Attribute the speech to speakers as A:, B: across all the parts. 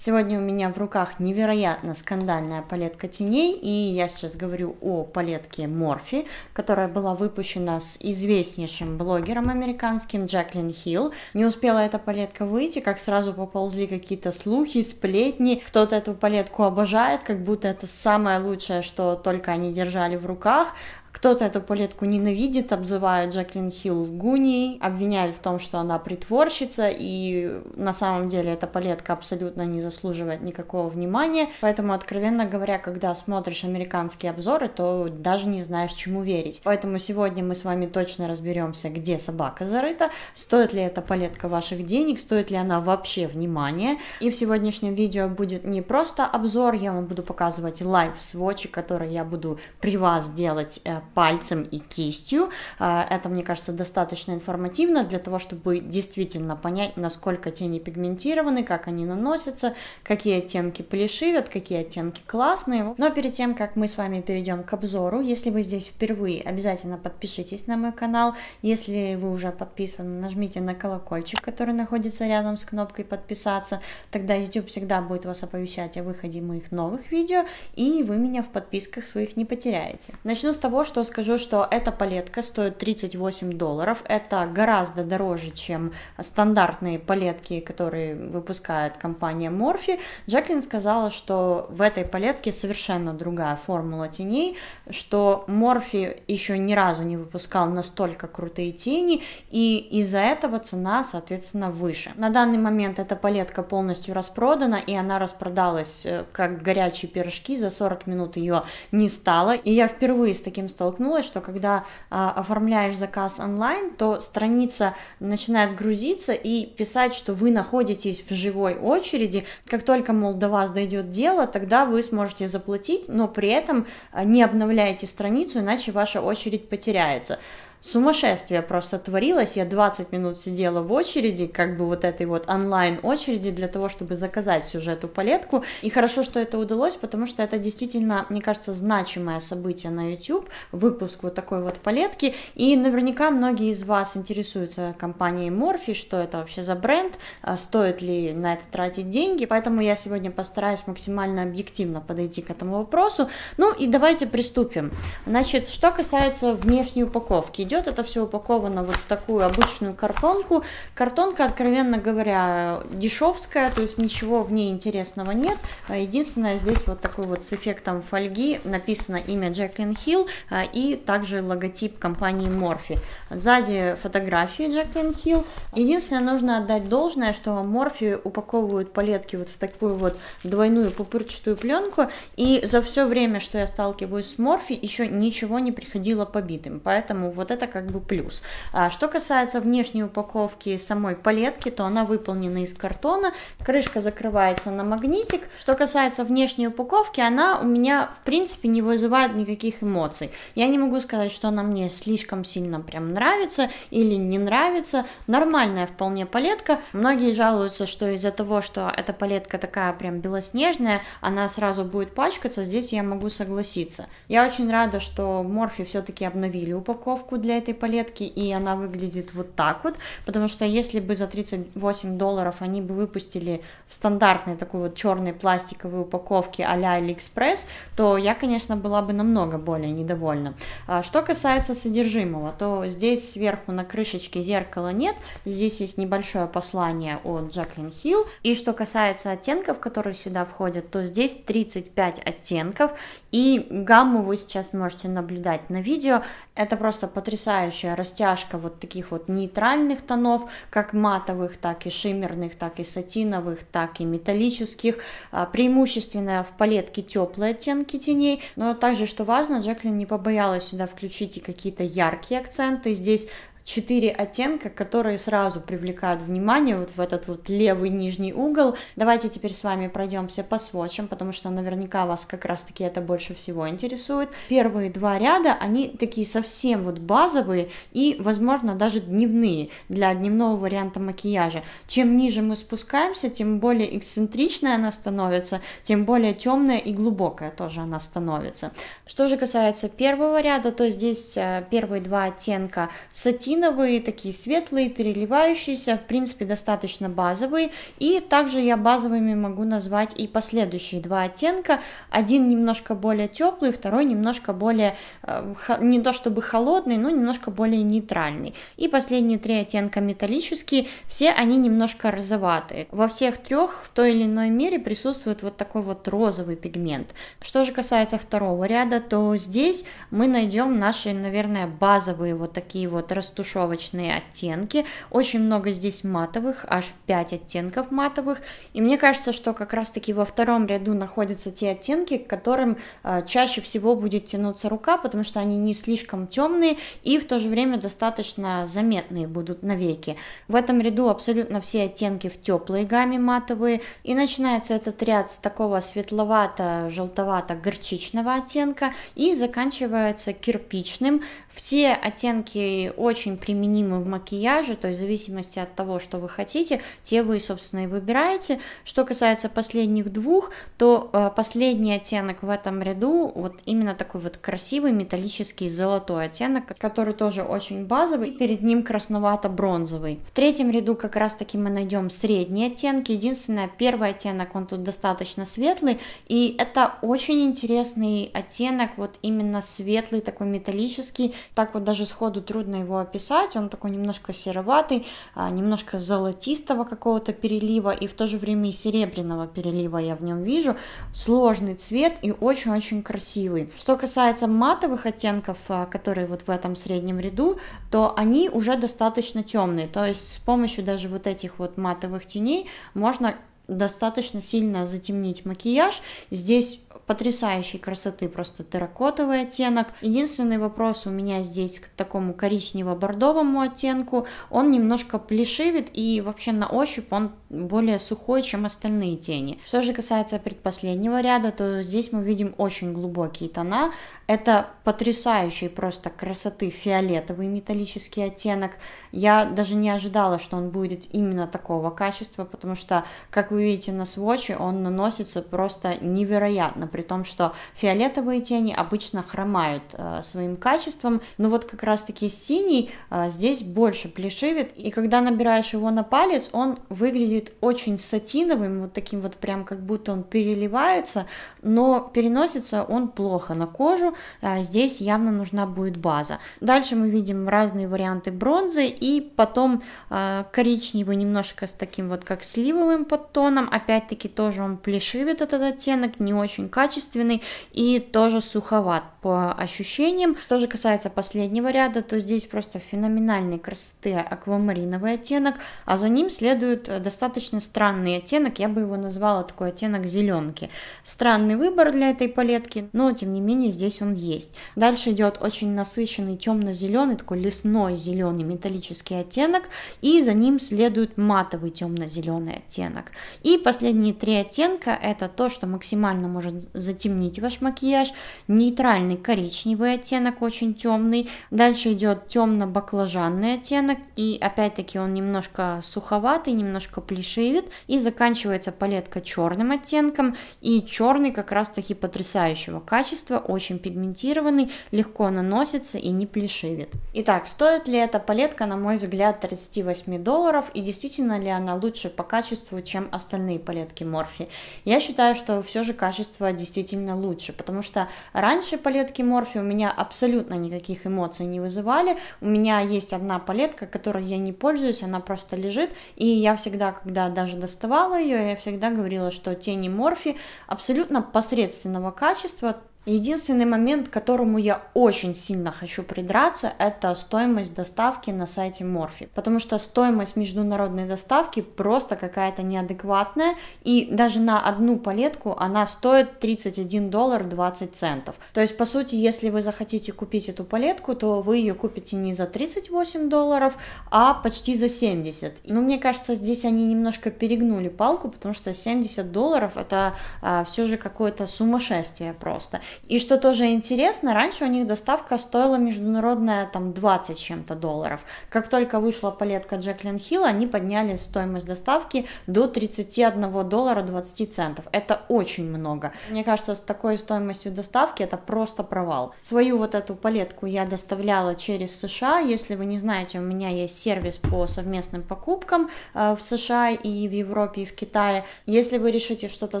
A: Сегодня у меня в руках невероятно скандальная палетка теней, и я сейчас говорю о палетке Морфи, которая была выпущена с известнейшим блогером американским Джаклин Хилл. Не успела эта палетка выйти, как сразу поползли какие-то слухи, сплетни, кто-то эту палетку обожает, как будто это самое лучшее, что только они держали в руках. Кто-то эту палетку ненавидит, обзывает Джаклин Хилл гуней, обвиняет в том, что она притворщица, и на самом деле эта палетка абсолютно не заслуживает никакого внимания. Поэтому, откровенно говоря, когда смотришь американские обзоры, то даже не знаешь, чему верить. Поэтому сегодня мы с вами точно разберемся, где собака зарыта, стоит ли эта палетка ваших денег, стоит ли она вообще внимания. И в сегодняшнем видео будет не просто обзор, я вам буду показывать лайв-сводчи, который я буду при вас делать э, пальцем и кистью. А, это, мне кажется, достаточно информативно для того, чтобы действительно понять, насколько тени пигментированы, как они наносятся, какие оттенки плешивят, какие оттенки классные. Но перед тем, как мы с вами перейдем к обзору, если вы здесь впервые, обязательно подпишитесь на мой канал. Если вы уже подписаны, нажмите на колокольчик, который находится рядом с кнопкой подписаться. Тогда YouTube всегда будет вас оповещать о выходе моих новых видео, и вы меня в подписках своих не потеряете. Начну с того, что скажу, что эта палетка стоит 38 долларов. Это гораздо дороже, чем стандартные палетки, которые выпускает компания Morphe. Джаклин сказала, что в этой палетке совершенно другая формула теней, что Morphe еще ни разу не выпускал настолько крутые тени, и из-за этого цена, соответственно, выше. На данный момент эта палетка полностью распродана, и она распродалась э, как горячие пирожки, за 40 минут ее не стало, и я впервые с таким столкнулась, что когда а, оформляешь заказ онлайн, то страница начинает грузиться и писать, что вы находитесь в живой очереди. Как только, мол, до вас дойдет дело, тогда вы сможете заплатить, но при этом а, не обновляйте страницу, иначе ваша очередь потеряется сумасшествие просто творилось. Я 20 минут сидела в очереди, как бы вот этой вот онлайн-очереди для того, чтобы заказать всю же эту палетку. И хорошо, что это удалось, потому что это действительно, мне кажется, значимое событие на YouTube, выпуск вот такой вот палетки. И наверняка многие из вас интересуются компанией Morphe, что это вообще за бренд, а, стоит ли на это тратить деньги. Поэтому я сегодня постараюсь максимально объективно подойти к этому вопросу. Ну и давайте приступим. Значит, что касается внешней упаковки идет. Это все упаковано вот в такую обычную картонку. Картонка, откровенно говоря, дешевская, то есть ничего в ней интересного нет. А, единственное, здесь вот такой вот с эффектом фольги написано имя Джеклин Хилл а, и также логотип компании Морфи. Сзади фотографии Джеклин Хилл. Единственное, нужно отдать должное, что Морфи упаковывают палетки вот в такую вот двойную пупырчатую пленку, и за все время, что я сталкиваюсь с Морфи, еще ничего не приходило побитым, поэтому вот это это как бы плюс. А что касается внешней упаковки самой палетки, то она выполнена из картона, крышка закрывается на магнитик. Что касается внешней упаковки, она у меня в принципе не вызывает никаких эмоций. Я не могу сказать, что она мне слишком сильно прям нравится или не нравится. Нормальная вполне палетка. Многие жалуются, что из-за того, что эта палетка такая прям белоснежная, она сразу будет пачкаться. Здесь я могу согласиться. Я очень рада, что Морфи все-таки обновили упаковку для для этой палетки, и она выглядит вот так вот, потому что если бы за 38 долларов они бы выпустили в стандартной такой вот черной пластиковой упаковке а-ля AliExpress, то я, конечно, была бы намного более недовольна. А что касается содержимого, то здесь сверху на крышечке зеркала нет, здесь есть небольшое послание от Джаклин Хилл, и что касается оттенков, которые сюда входят, то здесь 35 оттенков, и гамму вы сейчас можете наблюдать на видео, это просто потрясающе потрясающая растяжка вот таких вот нейтральных тонов, как матовых, так и шиммерных, так и сатиновых, так и металлических, а, преимущественно в палетке теплые оттенки теней, но также, что важно, Джеклин не побоялась сюда включить и какие-то яркие акценты, здесь четыре оттенка, которые сразу привлекают внимание вот в этот вот левый нижний угол. Давайте теперь с вами пройдемся по сводчам, потому что наверняка вас как раз-таки это больше всего интересует. Первые два ряда, они такие совсем вот базовые и, возможно, даже дневные для дневного варианта макияжа. Чем ниже мы спускаемся, тем более эксцентричная она становится, тем более темная и глубокая тоже она становится. Что же касается первого ряда, то здесь э, первые два оттенка сатин, апельсиновые, такие светлые, переливающиеся, в принципе, достаточно базовые. И также я базовыми могу назвать и последующие два оттенка. Один немножко более теплый, второй немножко более, э, не то чтобы холодный, но немножко более нейтральный. И последние три оттенка металлические, все они немножко розоватые. Во всех трех в той или иной мере присутствует вот такой вот розовый пигмент. Что же касается второго ряда, то здесь мы найдем наши, наверное, базовые вот такие вот растушевые тушевочные оттенки. Очень много здесь матовых, аж 5 оттенков матовых. И мне кажется, что как раз-таки во втором ряду находятся те оттенки, к которым э, чаще всего будет тянуться рука, потому что они не слишком темные и в то же время достаточно заметные будут навеки. В этом ряду абсолютно все оттенки в теплой гамме матовые. И начинается этот ряд с такого светловато-желтовато-горчичного оттенка и заканчивается кирпичным. Все оттенки очень применимы в макияже, то есть в зависимости от того, что вы хотите, те вы, собственно, и выбираете. Что касается последних двух, то э, последний оттенок в этом ряду, вот именно такой вот красивый металлический золотой оттенок, который тоже очень базовый, И перед ним красновато-бронзовый. В третьем ряду как раз-таки мы найдем средние оттенки, единственное, первый оттенок, он тут достаточно светлый, и это очень интересный оттенок, вот именно светлый, такой металлический, так вот даже сходу трудно его описать, описать. Он такой немножко сероватый, а, немножко золотистого какого-то перелива и в то же время и серебряного перелива я в нем вижу. Сложный цвет и очень-очень красивый. Что касается матовых оттенков, а, которые вот в этом среднем ряду, то они уже достаточно темные. То есть с помощью даже вот этих вот матовых теней можно достаточно сильно затемнить макияж. Здесь потрясающей красоты, просто терракотовый оттенок. Единственный вопрос у меня здесь к такому коричнево-бордовому оттенку, он немножко плешивит и вообще на ощупь он более сухой, чем остальные тени. Что же касается предпоследнего ряда, то здесь мы видим очень глубокие тона. Это потрясающий просто красоты фиолетовый металлический оттенок. Я даже не ожидала, что он будет именно такого качества, потому что, как вы видите на сводче, он наносится просто невероятно при том, что фиолетовые тени обычно хромают э, своим качеством, но вот как раз-таки синий э, здесь больше плешивит, и когда набираешь его на палец, он выглядит очень сатиновым, вот таким вот прям как будто он переливается, но переносится он плохо на кожу, э, здесь явно нужна будет база. Дальше мы видим разные варианты бронзы, и потом э, коричневый немножко с таким вот как сливовым подтоном, опять-таки тоже он плешивит этот оттенок, не очень качественный, качественный и тоже суховат по ощущениям. Что же касается последнего ряда, то здесь просто феноменальной красоты аквамариновый оттенок, а за ним следует достаточно странный оттенок, я бы его назвала такой оттенок зеленки. Странный выбор для этой палетки, но тем не менее здесь он есть. Дальше идет очень насыщенный темно-зеленый, такой лесной зеленый металлический оттенок, и за ним следует матовый темно-зеленый оттенок. И последние три оттенка это то, что максимально может затемнить ваш макияж. Нейтральный коричневый оттенок, очень темный. Дальше идет темно-баклажанный оттенок. И опять-таки он немножко суховатый, немножко плешивит. И заканчивается палетка черным оттенком. И черный как раз таки потрясающего качества, очень пигментированный, легко наносится и не плешивит. Итак, стоит ли эта палетка, на мой взгляд, 38 долларов? И действительно ли она лучше по качеству, чем остальные палетки Morphe? Я считаю, что все же качество действительно действительно лучше, потому что раньше палетки Морфи у меня абсолютно никаких эмоций не вызывали, у меня есть одна палетка, которой я не пользуюсь, она просто лежит, и я всегда, когда даже доставала ее, я всегда говорила, что тени Морфи абсолютно посредственного качества, Единственный момент, к которому я очень сильно хочу придраться, это стоимость доставки на сайте Морфи. Потому что стоимость международной доставки просто какая-то неадекватная. И даже на одну палетку она стоит 31 доллар 20 центов. То есть, по сути, если вы захотите купить эту палетку, то вы ее купите не за 38 долларов, а почти за 70. Но мне кажется, здесь они немножко перегнули палку, потому что 70 долларов это а, все же какое-то сумасшествие просто. И что тоже интересно, раньше у них доставка стоила международная там 20 чем-то долларов. Как только вышла палетка Джеклин Хилл, они подняли стоимость доставки до 31 доллара 20 центов. Это очень много. Мне кажется, с такой стоимостью доставки это просто провал. Свою вот эту палетку я доставляла через США. Если вы не знаете, у меня есть сервис по совместным покупкам э, в США и в Европе и в Китае. Если вы решите что-то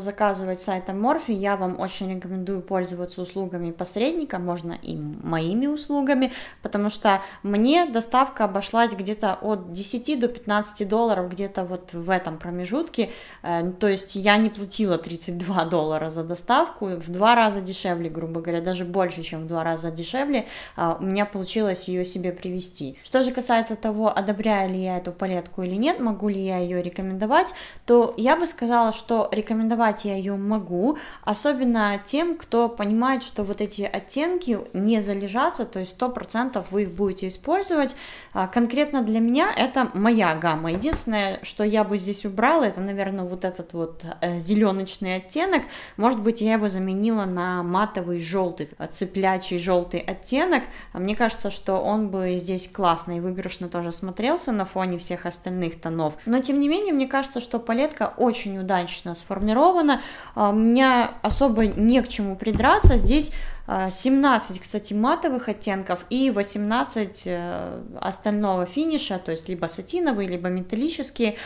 A: заказывать сайтом Morphe, я вам очень рекомендую пользоваться воспользоваться услугами посредника, можно и моими услугами, потому что мне доставка обошлась где-то от 10 до 15 долларов, где-то вот в этом промежутке, э, то есть я не платила 32 доллара за доставку, в два раза дешевле, грубо говоря, даже больше, чем в два раза дешевле, а, у меня получилось ее себе привести. Что же касается того, одобряю ли я эту палетку или нет, могу ли я ее рекомендовать, то я бы сказала, что рекомендовать я ее могу, особенно тем, кто понимает, понимает, что вот эти оттенки не залежатся, то есть сто процентов вы их будете использовать. А, конкретно для меня это моя гамма. Единственное, что я бы здесь убрала, это, наверное, вот этот вот э, зеленочный оттенок. Может быть, я его заменила на матовый желтый, э, цеплячий желтый оттенок. А мне кажется, что он бы здесь классно и выигрышно тоже смотрелся на фоне всех остальных тонов. Но, тем не менее, мне кажется, что палетка очень удачно сформирована. А, у меня особо не к чему придраться ситуация. Здесь 17, а, кстати, матовых оттенков и 18 э, остального финиша, то есть либо сатиновые, либо металлические.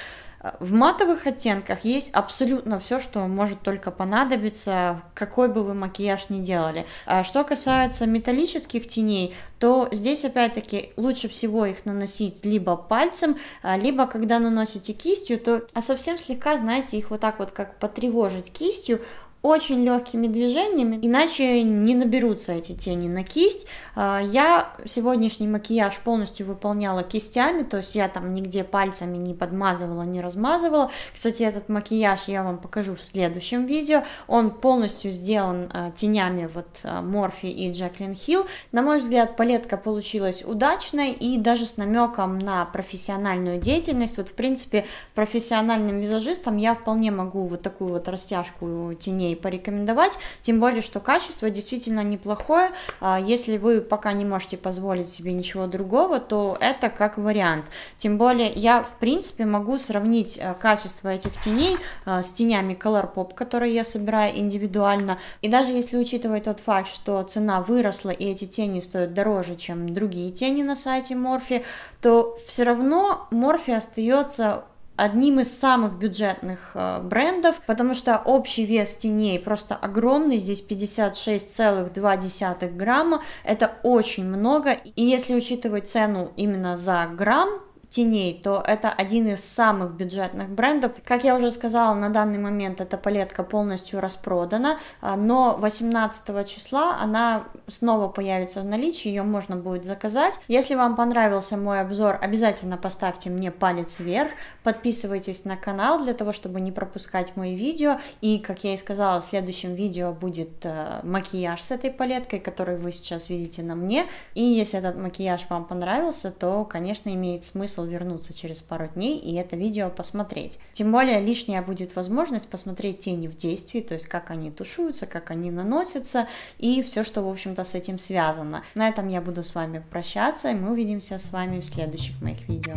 A: Э, в матовых оттенках есть абсолютно все, что может только понадобиться, какой бы вы макияж ни делали. А что касается металлических теней, то здесь опять-таки лучше всего их наносить либо пальцем, а, либо когда наносите кистью, то а совсем слегка, знаете, их вот так вот как потревожить кистью, очень легкими движениями, иначе не наберутся эти тени на кисть. А, я сегодняшний макияж полностью выполняла кистями, то есть я там нигде пальцами не подмазывала, не размазывала. Кстати, этот макияж я вам покажу в следующем видео. Он полностью сделан а, тенями вот а, Морфи и Джаклин Хилл. На мой взгляд, палетка получилась удачной и даже с намеком на профессиональную деятельность. Вот, в принципе, профессиональным визажистом я вполне могу вот такую вот растяжку теней и порекомендовать, тем более, что качество действительно неплохое. А, если вы пока не можете позволить себе ничего другого, то это как вариант. Тем более, я в принципе могу сравнить а, качество этих теней а, с тенями Color которые я собираю индивидуально. И даже если учитывать тот факт, что цена выросла и эти тени стоят дороже, чем другие тени на сайте Morphe, то все равно Morphe остается одним из самых бюджетных э, брендов, потому что общий вес теней просто огромный, здесь 56,2 грамма, это очень много, и если учитывать цену именно за грамм, теней, то это один из самых бюджетных брендов. Как я уже сказала, на данный момент эта палетка полностью распродана, а, но 18 числа она снова появится в наличии, ее можно будет заказать. Если вам понравился мой обзор, обязательно поставьте мне палец вверх, подписывайтесь на канал для того, чтобы не пропускать мои видео. И, как я и сказала, в следующем видео будет э, макияж с этой палеткой, который вы сейчас видите на мне. И если этот макияж вам понравился, то, конечно, имеет смысл смысл вернуться через пару дней и это видео посмотреть. Тем более лишняя будет возможность посмотреть тени в действии, то есть как они тушуются, как они наносятся и все, что, в общем-то, с этим связано. На этом я буду с вами прощаться, и мы увидимся с вами в следующих моих видео.